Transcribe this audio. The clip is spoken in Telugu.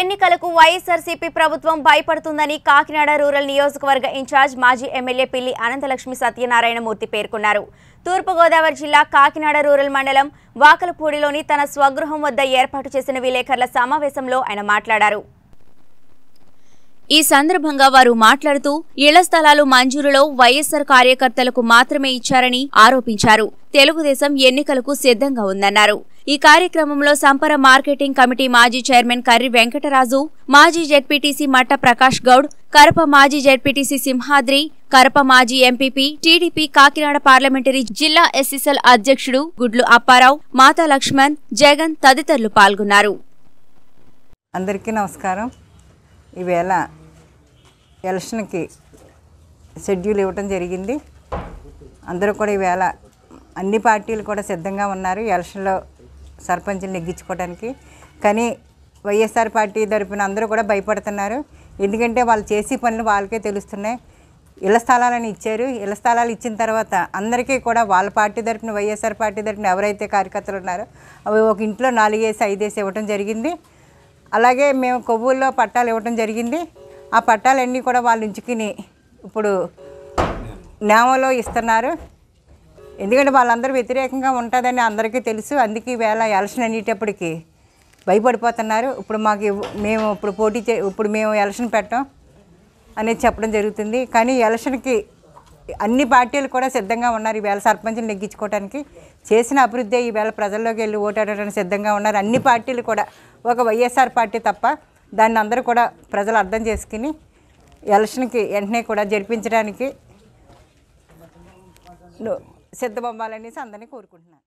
ఎన్నికలకు వైఎస్ఆర్సీపీ ప్రభుత్వం భయపడుతుందని కాకినాడ రూరల్ నియోజకవర్గ ఇన్ఛార్జ్ మాజీ ఎమ్మెల్యే పిల్లి అనంతలక్ష్మి సత్యనారాయణమూర్తి పేర్కొన్నారు తూర్పుగోదావరి జిల్లా కాకినాడ రూరల్ మండలం వాకలపూడిలోని తన స్వగృహం వద్ద ఏర్పాటు చేసిన విలేకరుల సమావేశంలో ఆయన మాట్లాడారు ఈ సందర్భంగా వారు మాట్లాడుతూ ఇళ్ల స్థలాలు మంజూరులో వైఎస్సార్ కార్యకర్తలకు మాత్రమే ఇచ్చారని ఆరోపించారు తెలుగుదేశం ఎన్నికలకు సిద్ధంగా ఉందన్నారు ఈ కార్యక్రమంలో సంపర మార్కెటింగ్ కమిటీ మాజీ చైర్మన్ కర్రి వెంకటరాజు మాజీ జెడ్పీటీసీ మట్ట ప్రకాష్ గౌడ్ కరప మాజీ జెడ్పీటీసీ సింహాద్రి కరప మాజీ ఎంపీపీ టీడీపీ కాకినాడ పార్లమెంటరీ జిల్లా ఎస్ఎస్ఎల్ అధ్యక్షుడు గుడ్లు అప్పారావు మాతా లక్ష్మణ్ జగన్ తదితరులు పాల్గొన్నారు అందరికీ నమస్కారం ఈవేళ ఎలక్షన్కి షెడ్యూల్ ఇవ్వటం జరిగింది అందరూ కూడా ఈవేళ అన్ని పార్టీలు కూడా సిద్ధంగా ఉన్నారు ఎలక్షన్లో సర్పంచ్ని నెగ్గించుకోవడానికి కానీ వైఎస్ఆర్ పార్టీ తరఫున అందరూ కూడా భయపడుతున్నారు ఎందుకంటే వాళ్ళు చేసే పనులు వాళ్ళకే తెలుస్తున్నాయి ఇళ్ల స్థలాలను ఇచ్చారు ఇళ్ల స్థలాలు ఇచ్చిన తర్వాత అందరికీ కూడా వాళ్ళ పార్టీ తరఫున వైఎస్ఆర్ పార్టీ తరఫున ఎవరైతే కార్యకర్తలు ఉన్నారో అవి ఒక ఇంట్లో నాలుగేసి ఐదేసి ఇవ్వటం జరిగింది అలాగే మేము కొవ్వుల్లో పట్టాలు ఇవ్వటం జరిగింది ఆ పట్టాలన్నీ కూడా వాళ్ళు ఉంచుకుని ఇప్పుడు నేమలో ఇస్తున్నారు ఎందుకంటే వాళ్ళందరూ వ్యతిరేకంగా ఉంటుందని అందరికీ తెలుసు అందుకే వేళ ఎలక్షన్ అనేటప్పటికీ భయపడిపోతున్నారు ఇప్పుడు మాకు మేము ఇప్పుడు పోటీ చే ఇప్పుడు మేము ఎలక్షన్ పెట్టాం అనేది చెప్పడం జరుగుతుంది కానీ ఎలక్షన్కి అన్ని పార్టీలు కూడా సిద్ధంగా ఉన్నారు ఈవేళ సర్పంచ్ని నెగ్గించుకోవడానికి చేసిన అభివృద్ధి ఈవేళ ప్రజల్లోకి వెళ్ళి ఓటాడటానికి సిద్ధంగా ఉన్నారు అన్ని పార్టీలు కూడా ఒక వైఎస్ఆర్ పార్టీ తప్ప దాన్ని అందరూ కూడా ప్రజలు అర్థం చేసుకుని ఎలక్షన్కి వెంటనే కూడా జరిపించడానికి బొమ్మాలనేసి అందరినీ కోరుకుంటున్నాను